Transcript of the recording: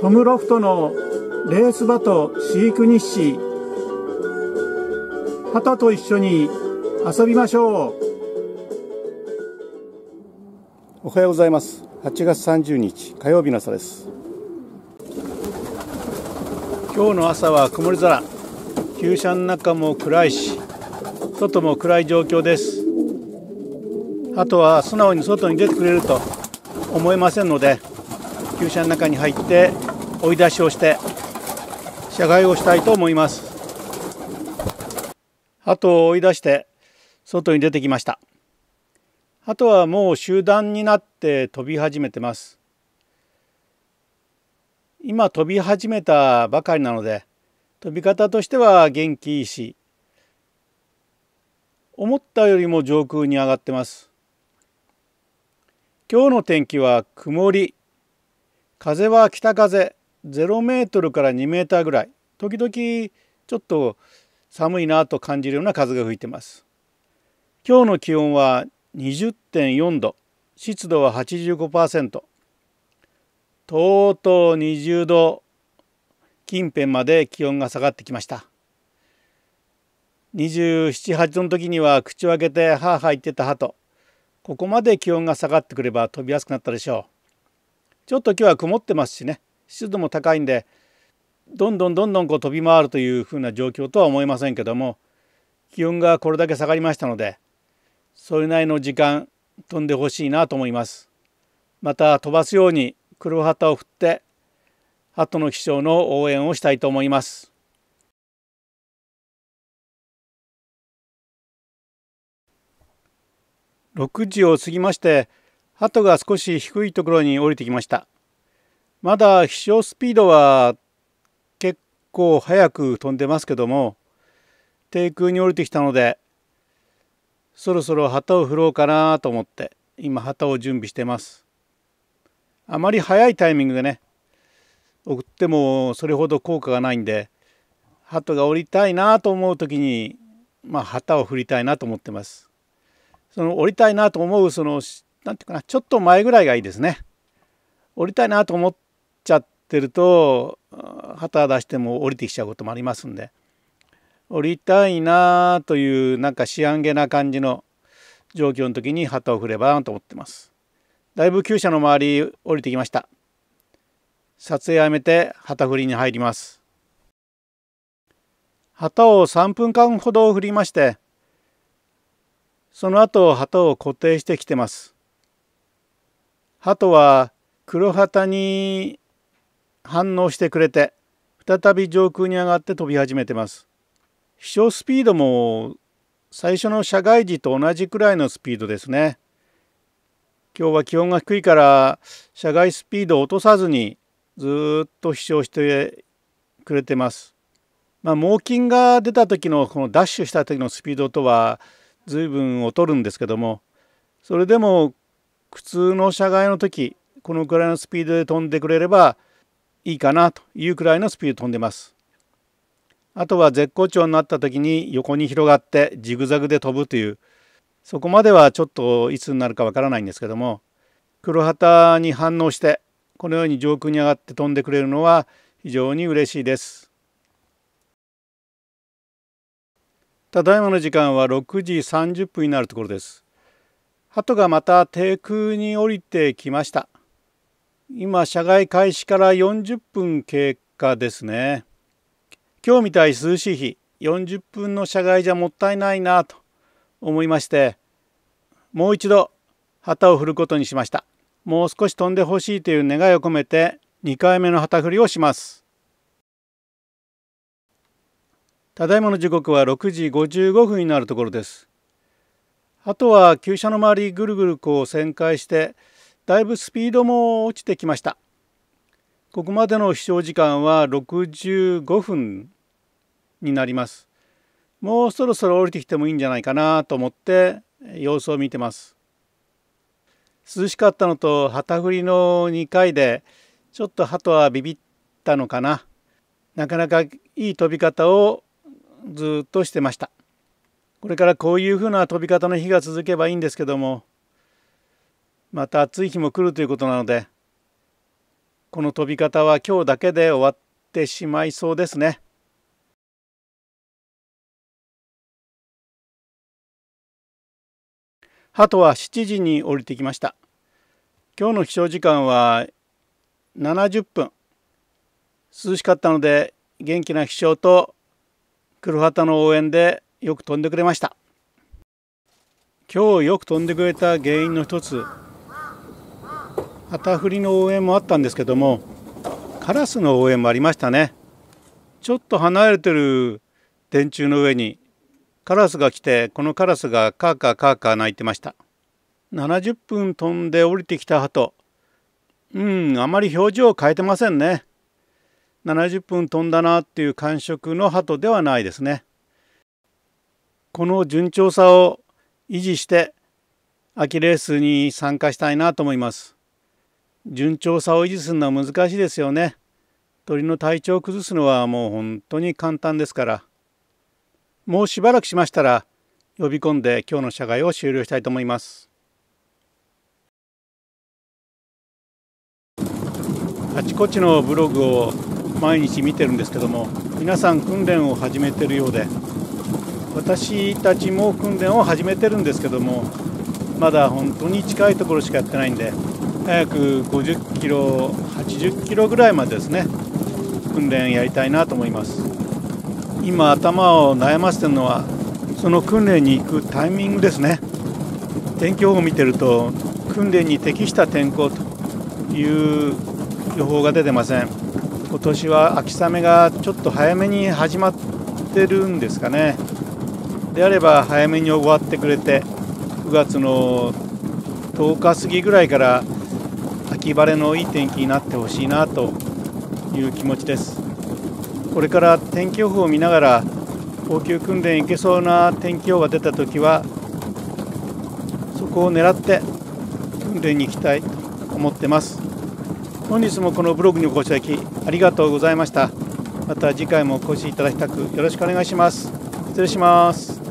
トムロフトのレース場と飼育日誌旗と一緒に遊びましょうおはようございます8月30日火曜日の朝です今日の朝は曇り空急車の中も暗いし外も暗い状況ですあとは素直に外に出てくれると思えませんので旧車の中に入って追い出しをして社外をしたいと思います鳩を追い出して外に出てきました鳩はもう集団になって飛び始めてます今飛び始めたばかりなので飛び方としては元気いいし思ったよりも上空に上がってます今日の天気は曇り風は北風0メートルから2メーターぐらい時々ちょっと寒いなと感じるような風が吹いてます今日の気温は20.4度湿度は85%とうとう20度近辺まで気温が下がってきました278度の時には口を開けて歯入ってた歯とここまで気温が下がってくれば飛びやすくなったでしょうちょっと今日は曇ってますしね湿度も高いんでどんどんどんどんこう飛び回るというふうな状況とは思いませんけども気温がこれだけ下がりましたのでそれなりの時間飛んでほしいなと思います。また飛ばすように黒旗を振って鳩の飛翔の応援をしたいと思います。6時を過ぎまして鳩が少し低いところに降りてきました。まだ飛翔スピードは結構速く飛んでますけども低空に降りてきたのでそろそろ旗を振ろうかなと思って今旗を準備してますあまり早いタイミングでね送ってもそれほど効果がないんで鳩が降りたいなと思う時にまあ、旗を振りたいなと思ってますその降りたいなと思うその何て言うかなちょっと前ぐらいがいいですね降りたいなと思っちゃってると旗出しても降りてきちゃうこともありますんで降りたいなというなんか仕上げな感じの状況の時に旗を振ればと思ってます。だいぶ厩舎の周り降りてきました。撮影やめて旗振りに入ります。旗を3分間ほど振りましてその後旗を固定してきてます。鳩は黒旗に反応してくれて再び上空に上がって飛び始めてます飛翔スピードも最初の社外時と同じくらいのスピードですね今日は気温が低いから社外スピードを落とさずにずっと飛翔してくれてます。まあ、猛禽が出た時のこのダッシュした時のスピードとは随分劣るんですけどもそれでも普通の社外の時このくらいのスピードで飛んでくれればいいかなというくらいのスピード飛んでます。あとは絶好調になった時に横に広がってジグザグで飛ぶというそこまではちょっといつになるかわからないんですけども黒旗に反応してこのように上空に上がって飛んでくれるのは非常に嬉しいです。ただいまの時間は6時30分になるところです。鳩がまた低空に降りてきました。今社外開始から40分経過ですね今日みたい涼しい日40分の社外じゃもったいないなと思いましてもう一度旗を振ることにしましたもう少し飛んでほしいという願いを込めて2回目の旗振りをしますただいまの時刻は6時55分になるところですあとは旧車の周りぐるぐるこう旋回してだいぶスピードも落ちてきましたここまでの飛翔時間は65分になりますもうそろそろ降りてきてもいいんじゃないかなと思って様子を見てます涼しかったのと旗振りの2回でちょっと鳩はビビったのかななかなかいい飛び方をずっとしてましたこれからこういうふうな飛び方の日が続けばいいんですけどもまた暑い日も来るということなのでこの飛び方は今日だけで終わってしまいそうですね。鳩は7時に降りてきました。今日の飛翔時間は70分。涼しかったので元気な飛翔と黒旗の応援でよく飛んでくれました。今日よく飛んでくれた原因の一つ旗振りの応援もあったんですけどもカラスの応援もありましたねちょっと離れてる電柱の上にカラスが来てこのカラスがカーカーカーカー鳴いてました70分飛んで降りてきた鳩うんあまり表情を変えてませんね70分飛んだなっていう感触の鳩ではないですねこの順調さを維持して秋レースに参加したいなと思います順調さを維持するのは難しいですよね。鳥の体調を崩すのはもう本当に簡単ですから。もうしばらくしましたら呼び込んで今日の社会を終了したいと思います。あちこちのブログを毎日見てるんですけども皆さん訓練を始めてるようで私たちも訓練を始めてるんですけどもまだ本当に近いところしかやってないんでく50キロ80キロぐらいまでですね訓練やりたいなと思います今頭を悩ませてるのはその訓練に行くタイミングですね天気予報を見てると訓練に適した天候という予報が出てません今年は秋雨がちょっと早めに始まってるんですかねであれば早めに終わってくれて9月の10日過ぎぐらいから秋晴れのいい天気になってほしいなという気持ちですこれから天気予報を見ながら応急訓練行けそうな天気予報が出た時はそこを狙って訓練に行きたいと思ってます本日もこのブログにご視聴ありがとうございましたまた次回もお越しいただきたくよろしくお願いします失礼します